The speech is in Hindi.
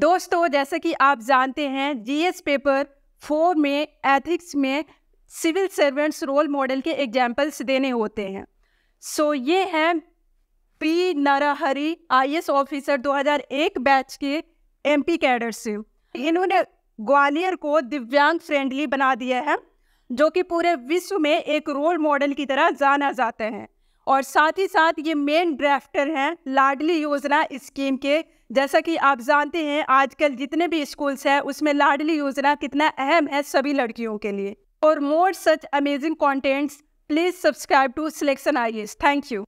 दोस्तों जैसे कि आप जानते हैं जीएस पेपर फोर में एथिक्स में सिविल सर्वेंट्स रोल मॉडल के एग्जाम्पल्स देने होते हैं सो so, ये हैं P Narahari IAS officer 2001 batch के एमपी कैडर से इन्होंने ग्वालियर को दिव्यांग फ्रेंडली बना दिया है जो कि पूरे विश्व में एक रोल मॉडल की तरह जाना जाता है और साथ ही साथ ये मेन ड्राफ्टर हैं लाडली योजना स्कीम के जैसा कि आप जानते हैं आजकल जितने भी स्कूल्स हैं उसमें लाडली योजना कितना अहम है सभी लड़कियों के लिए और more such amazing contents please subscribe to selection I thank you